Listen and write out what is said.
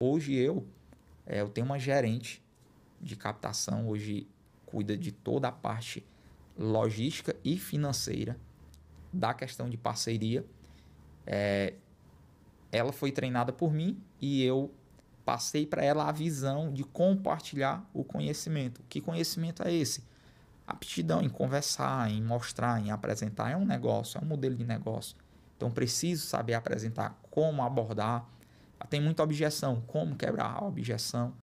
Hoje eu, é, eu tenho uma gerente de captação, hoje cuida de toda a parte logística e financeira da questão de parceria. É, ela foi treinada por mim e eu passei para ela a visão de compartilhar o conhecimento. Que conhecimento é esse? Aptidão em conversar, em mostrar, em apresentar é um negócio, é um modelo de negócio. Então preciso saber apresentar como abordar tem muita objeção. Como quebrar a objeção?